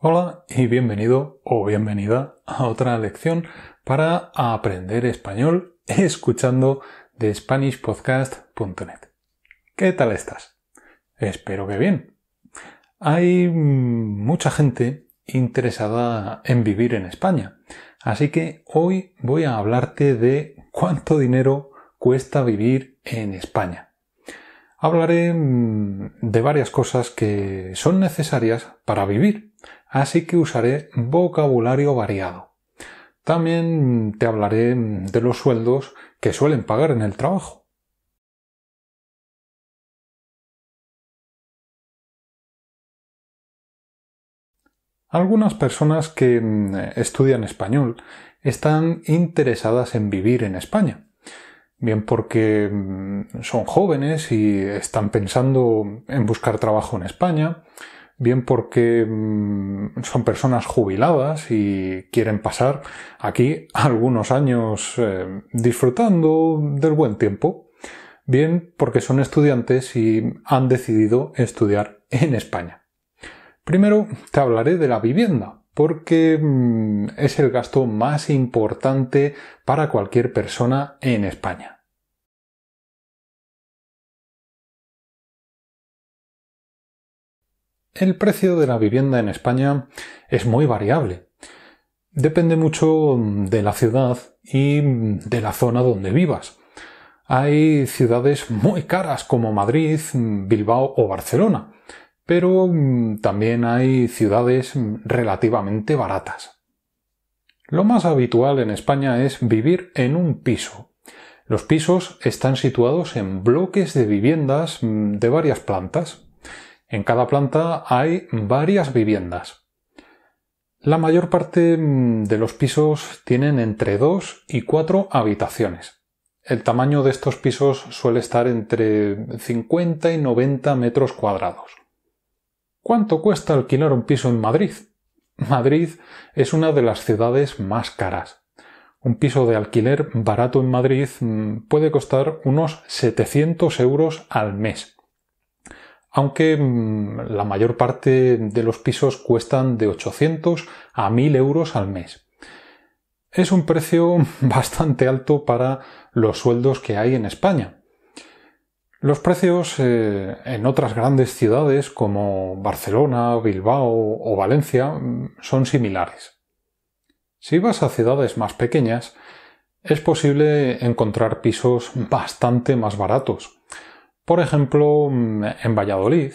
Hola y bienvenido o bienvenida a otra lección para aprender español escuchando de SpanishPodcast.net. ¿Qué tal estás? Espero que bien. Hay mucha gente interesada en vivir en España, así que hoy voy a hablarte de cuánto dinero cuesta vivir en España hablaré mm, de varias cosas que son necesarias para vivir, así que usaré vocabulario variado. También te hablaré de los sueldos que suelen pagar en el trabajo. Algunas personas que mm, estudian español están interesadas en vivir en España, bien porque mm, son jóvenes y están pensando en buscar trabajo en España, bien porque mm, son personas jubiladas y quieren pasar aquí algunos años eh, disfrutando del buen tiempo, bien porque son estudiantes y han decidido estudiar en España. Primero te hablaré de la vivienda, porque mm, es el gasto más importante para cualquier persona en España. El precio de la vivienda en España es muy variable. Depende mucho de la ciudad y de la zona donde vivas. Hay ciudades muy caras como Madrid, Bilbao o Barcelona, pero también hay ciudades relativamente baratas. Lo más habitual en España es vivir en un piso. Los pisos están situados en bloques de viviendas de varias plantas, en cada planta hay varias viviendas. La mayor parte mm, de los pisos tienen entre 2 y cuatro habitaciones. El tamaño de estos pisos suele estar entre 50 y 90 metros cuadrados. ¿Cuánto cuesta alquilar un piso en Madrid? Madrid es una de las ciudades más caras. Un piso de alquiler barato en Madrid mm, puede costar unos 700 euros al mes aunque mm, la mayor parte de los pisos cuestan de 800 a 1000 euros al mes. Es un precio bastante alto para los sueldos que hay en España. Los precios eh, en otras grandes ciudades como Barcelona, Bilbao o Valencia mm, son similares. Si vas a ciudades más pequeñas, es posible encontrar pisos bastante más baratos. Por ejemplo, mm, en Valladolid,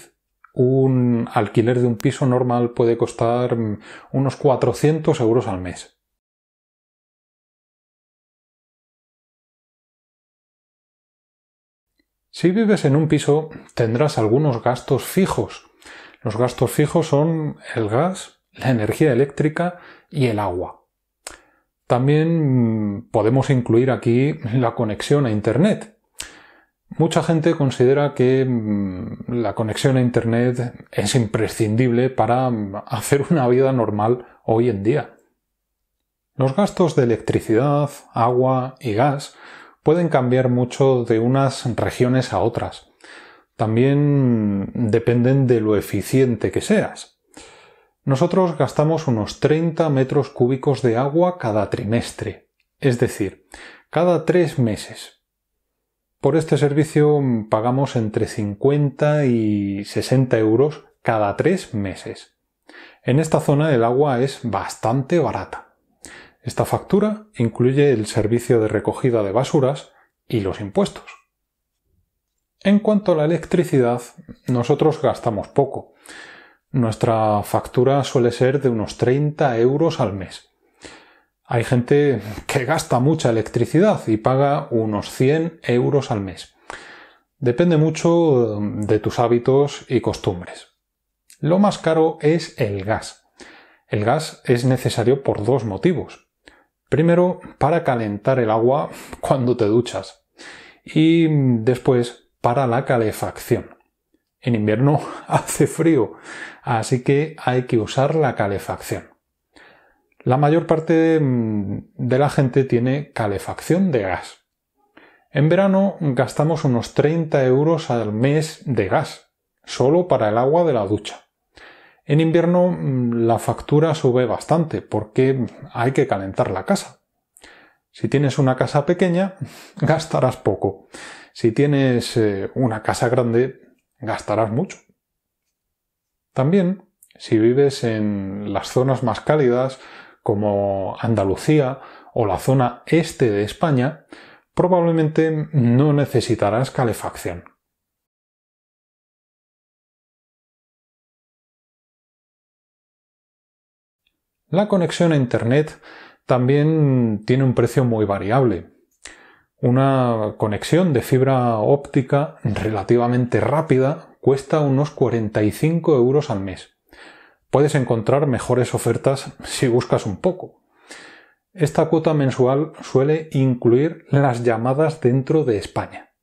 un alquiler de un piso normal puede costar mm, unos 400 euros al mes. Si vives en un piso, tendrás algunos gastos fijos. Los gastos fijos son el gas, la energía eléctrica y el agua. También mm, podemos incluir aquí la conexión a Internet. Mucha gente considera que mm, la conexión a Internet es imprescindible para mm, hacer una vida normal hoy en día. Los gastos de electricidad, agua y gas pueden cambiar mucho de unas regiones a otras. También dependen de lo eficiente que seas. Nosotros gastamos unos 30 metros cúbicos de agua cada trimestre, es decir, cada tres meses. Por este servicio mm, pagamos entre 50 y 60 euros cada tres meses. En esta zona el agua es bastante barata. Esta factura incluye el servicio de recogida de basuras y los impuestos. En cuanto a la electricidad, nosotros gastamos poco. Nuestra factura suele ser de unos 30 euros al mes. Hay gente que gasta mucha electricidad y paga unos 100 euros al mes. Depende mucho de tus hábitos y costumbres. Lo más caro es el gas. El gas es necesario por dos motivos. Primero, para calentar el agua cuando te duchas. Y después, para la calefacción. En invierno hace frío, así que hay que usar la calefacción. La mayor parte mm, de la gente tiene calefacción de gas. En verano gastamos unos 30 euros al mes de gas, solo para el agua de la ducha. En invierno mm, la factura sube bastante porque hay que calentar la casa. Si tienes una casa pequeña, gastarás poco. Si tienes eh, una casa grande, gastarás mucho. También, si vives en las zonas más cálidas como Andalucía o la zona este de España, probablemente no necesitarás calefacción. La conexión a Internet también tiene un precio muy variable. Una conexión de fibra óptica relativamente rápida cuesta unos 45 euros al mes puedes encontrar mejores ofertas si buscas un poco. Esta cuota mensual suele incluir las llamadas dentro de España.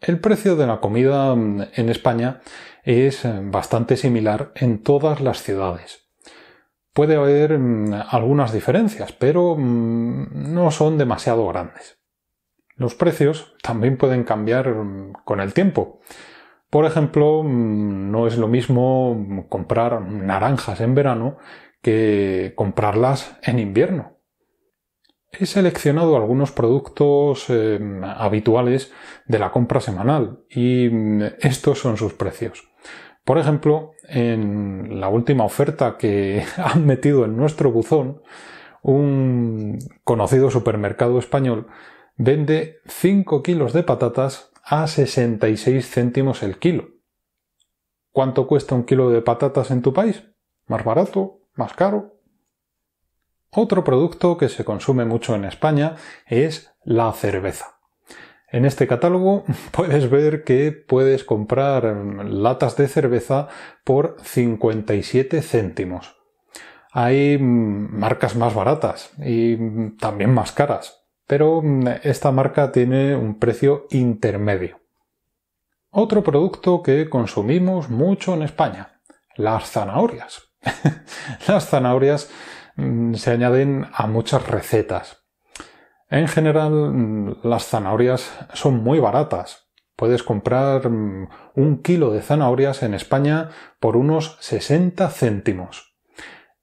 El precio de la comida en España es bastante similar en todas las ciudades. Puede haber mm, algunas diferencias, pero mm, no son demasiado grandes. Los precios también pueden cambiar mm, con el tiempo. Por ejemplo, mm, no es lo mismo comprar naranjas en verano que comprarlas en invierno. He seleccionado algunos productos eh, habituales de la compra semanal y mm, estos son sus precios. Por ejemplo, en la última oferta que han metido en nuestro buzón, un conocido supermercado español vende 5 kilos de patatas a 66 céntimos el kilo. ¿Cuánto cuesta un kilo de patatas en tu país? ¿Más barato? ¿Más caro? Otro producto que se consume mucho en España es la cerveza. En este catálogo puedes ver que puedes comprar latas de cerveza por 57 céntimos. Hay mm, marcas más baratas y mm, también más caras pero mm, esta marca tiene un precio intermedio. Otro producto que consumimos mucho en España, las zanahorias. las zanahorias mm, se añaden a muchas recetas. En general, mm, las zanahorias son muy baratas. Puedes comprar un kilo de zanahorias en España por unos 60 céntimos.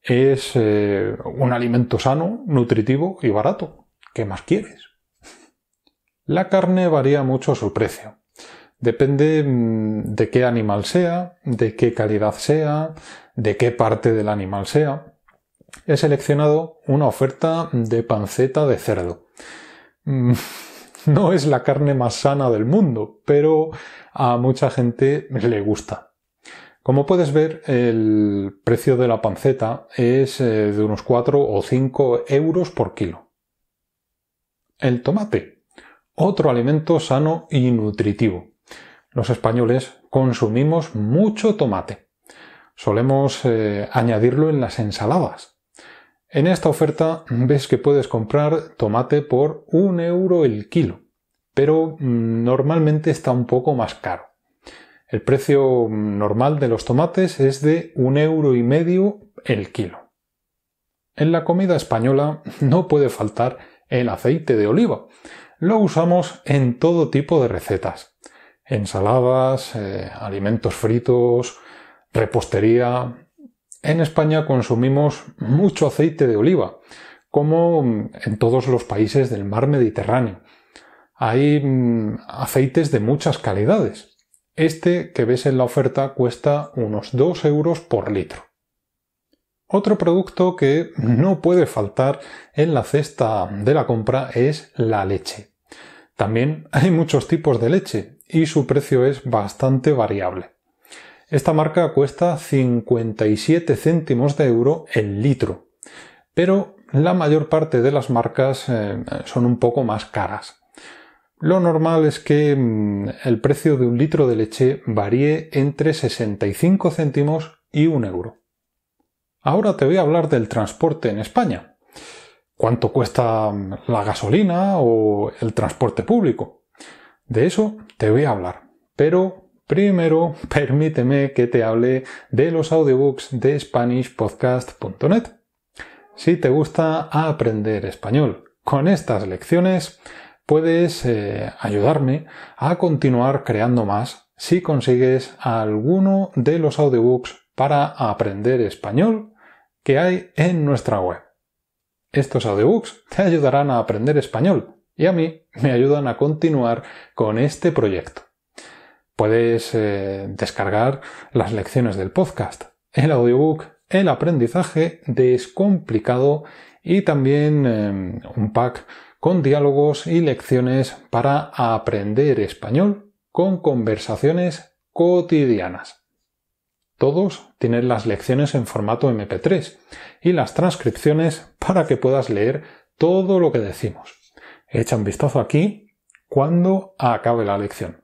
Es eh, un alimento sano, nutritivo y barato. ¿Qué más quieres? La carne varía mucho su precio. Depende mm, de qué animal sea, de qué calidad sea, de qué parte del animal sea. He seleccionado una oferta de panceta de cerdo. Mm, no es la carne más sana del mundo, pero a mucha gente le gusta. Como puedes ver, el precio de la panceta es eh, de unos 4 o 5 euros por kilo el tomate, otro alimento sano y nutritivo. Los españoles consumimos mucho tomate. Solemos eh, añadirlo en las ensaladas. En esta oferta ves que puedes comprar tomate por un euro el kilo, pero mm, normalmente está un poco más caro. El precio mm, normal de los tomates es de un euro y medio el kilo. En la comida española no puede faltar el aceite de oliva. Lo usamos en todo tipo de recetas. Ensaladas, eh, alimentos fritos, repostería. En España consumimos mucho aceite de oliva, como mm, en todos los países del mar Mediterráneo. Hay mm, aceites de muchas calidades. Este que ves en la oferta cuesta unos 2 euros por litro. Otro producto que no puede faltar en la cesta de la compra es la leche. También hay muchos tipos de leche y su precio es bastante variable. Esta marca cuesta 57 céntimos de euro el litro, pero la mayor parte de las marcas eh, son un poco más caras. Lo normal es que mm, el precio de un litro de leche varíe entre 65 céntimos y un euro. Ahora te voy a hablar del transporte en España. ¿Cuánto cuesta mm, la gasolina o el transporte público? De eso te voy a hablar. Pero primero permíteme que te hable de los audiobooks de SpanishPodcast.net. Si te gusta aprender español con estas lecciones, puedes eh, ayudarme a continuar creando más si consigues alguno de los audiobooks para aprender español que hay en nuestra web. Estos audiobooks te ayudarán a aprender español y a mí me ayudan a continuar con este proyecto. Puedes eh, descargar las lecciones del podcast, el audiobook El aprendizaje descomplicado y también eh, un pack con diálogos y lecciones para aprender español con conversaciones cotidianas. Todos tienen las lecciones en formato MP3 y las transcripciones para que puedas leer todo lo que decimos. Echa un vistazo aquí cuando acabe la lección.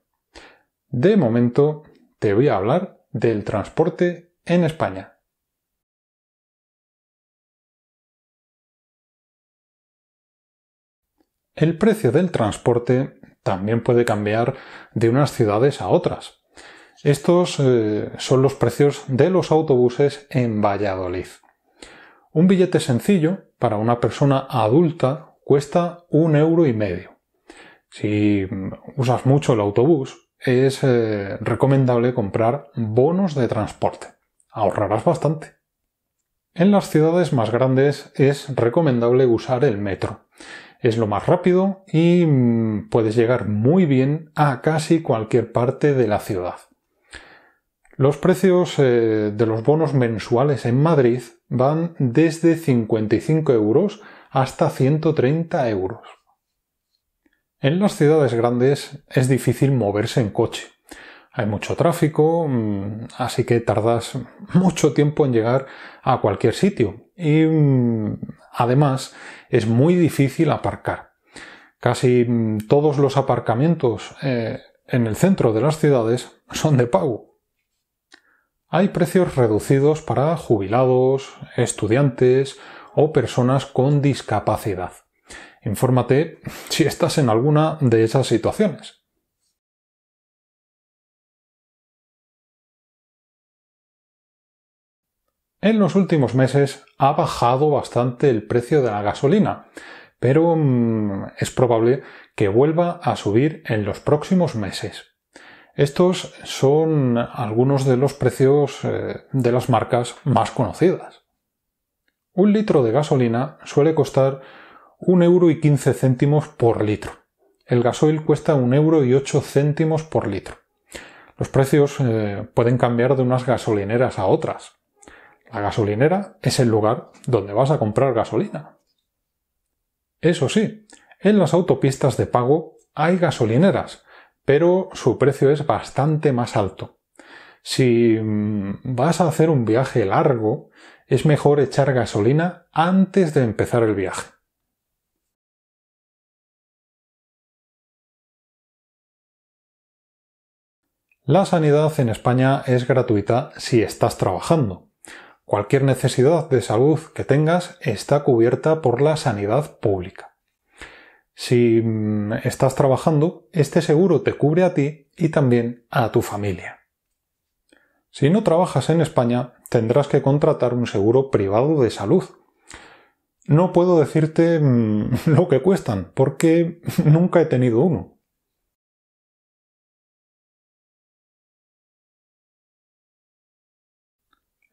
De momento te voy a hablar del transporte en España. El precio del transporte también puede cambiar de unas ciudades a otras. Estos eh, son los precios de los autobuses en Valladolid. Un billete sencillo para una persona adulta cuesta un euro y medio. Si usas mucho el autobús, es eh, recomendable comprar bonos de transporte. Ahorrarás bastante. En las ciudades más grandes es recomendable usar el metro. Es lo más rápido y mm, puedes llegar muy bien a casi cualquier parte de la ciudad. Los precios eh, de los bonos mensuales en Madrid van desde 55 euros hasta 130 euros. En las ciudades grandes es difícil moverse en coche. Hay mucho tráfico, mm, así que tardas mucho tiempo en llegar a cualquier sitio. Y mm, además es muy difícil aparcar. Casi mm, todos los aparcamientos eh, en el centro de las ciudades son de pago hay precios reducidos para jubilados, estudiantes o personas con discapacidad. Infórmate si estás en alguna de esas situaciones. En los últimos meses ha bajado bastante el precio de la gasolina, pero mm, es probable que vuelva a subir en los próximos meses. Estos son algunos de los precios eh, de las marcas más conocidas. Un litro de gasolina suele costar un euro y quince céntimos por litro. El gasoil cuesta un euro y ocho céntimos por litro. Los precios eh, pueden cambiar de unas gasolineras a otras. La gasolinera es el lugar donde vas a comprar gasolina. Eso sí, en las autopistas de pago hay gasolineras, pero su precio es bastante más alto. Si mm, vas a hacer un viaje largo, es mejor echar gasolina antes de empezar el viaje. La sanidad en España es gratuita si estás trabajando. Cualquier necesidad de salud que tengas está cubierta por la sanidad pública. Si mm, estás trabajando, este seguro te cubre a ti y también a tu familia. Si no trabajas en España, tendrás que contratar un seguro privado de salud. No puedo decirte mm, lo que cuestan, porque nunca he tenido uno.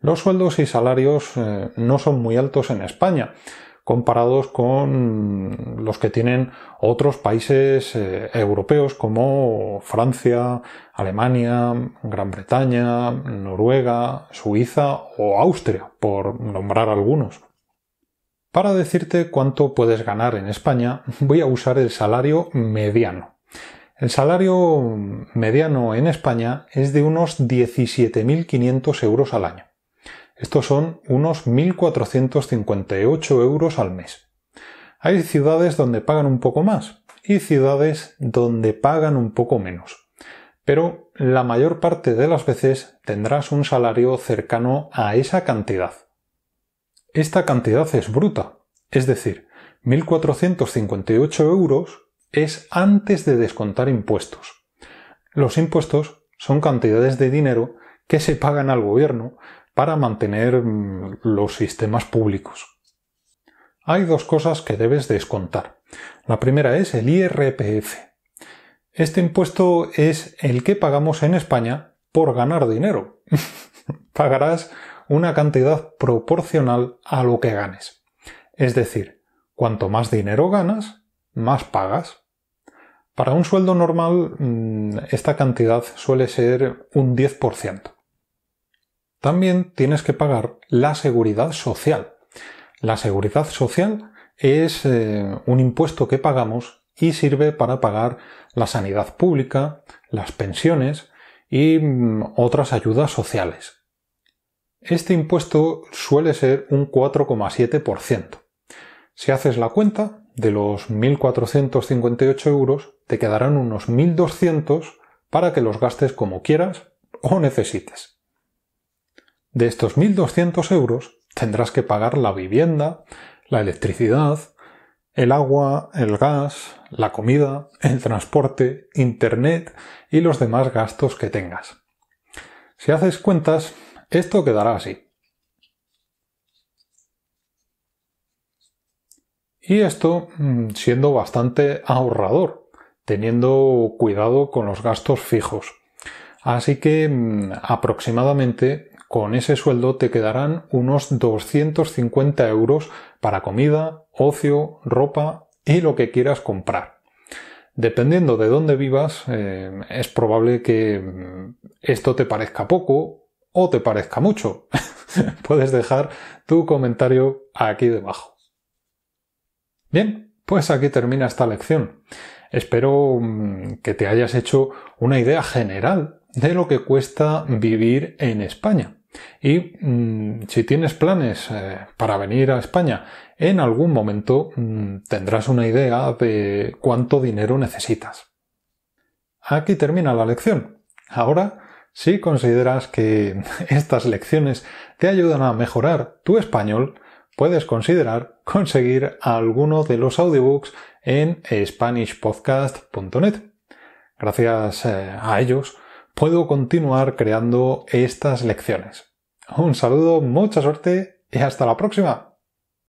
Los sueldos y salarios eh, no son muy altos en España, comparados con los que tienen otros países eh, europeos como Francia, Alemania, Gran Bretaña, Noruega, Suiza o Austria, por nombrar algunos. Para decirte cuánto puedes ganar en España, voy a usar el salario mediano. El salario mediano en España es de unos 17.500 euros al año. Estos son unos 1.458 euros al mes. Hay ciudades donde pagan un poco más y ciudades donde pagan un poco menos. Pero la mayor parte de las veces tendrás un salario cercano a esa cantidad. Esta cantidad es bruta, es decir, 1.458 euros es antes de descontar impuestos. Los impuestos son cantidades de dinero que se pagan al gobierno para mantener mm, los sistemas públicos. Hay dos cosas que debes descontar. La primera es el IRPF. Este impuesto es el que pagamos en España por ganar dinero. Pagarás una cantidad proporcional a lo que ganes. Es decir, cuanto más dinero ganas, más pagas. Para un sueldo normal, mm, esta cantidad suele ser un 10% también tienes que pagar la seguridad social. La seguridad social es eh, un impuesto que pagamos y sirve para pagar la sanidad pública, las pensiones y mm, otras ayudas sociales. Este impuesto suele ser un 4,7%. Si haces la cuenta, de los 1.458 euros te quedarán unos 1.200 para que los gastes como quieras o necesites. De estos 1.200 euros tendrás que pagar la vivienda, la electricidad, el agua, el gas, la comida, el transporte, internet y los demás gastos que tengas. Si haces cuentas, esto quedará así. Y esto mm, siendo bastante ahorrador, teniendo cuidado con los gastos fijos. Así que mm, aproximadamente con ese sueldo te quedarán unos 250 euros para comida, ocio, ropa y lo que quieras comprar. Dependiendo de dónde vivas, eh, es probable que mm, esto te parezca poco o te parezca mucho. Puedes dejar tu comentario aquí debajo. Bien, pues aquí termina esta lección. Espero mm, que te hayas hecho una idea general de lo que cuesta vivir en España. Y mm, si tienes planes eh, para venir a España, en algún momento mm, tendrás una idea de cuánto dinero necesitas. Aquí termina la lección. Ahora, si consideras que estas lecciones te ayudan a mejorar tu español, puedes considerar conseguir alguno de los audiobooks en spanishpodcast.net. Gracias eh, a ellos, puedo continuar creando estas lecciones. Un saludo, mucha suerte y hasta la próxima.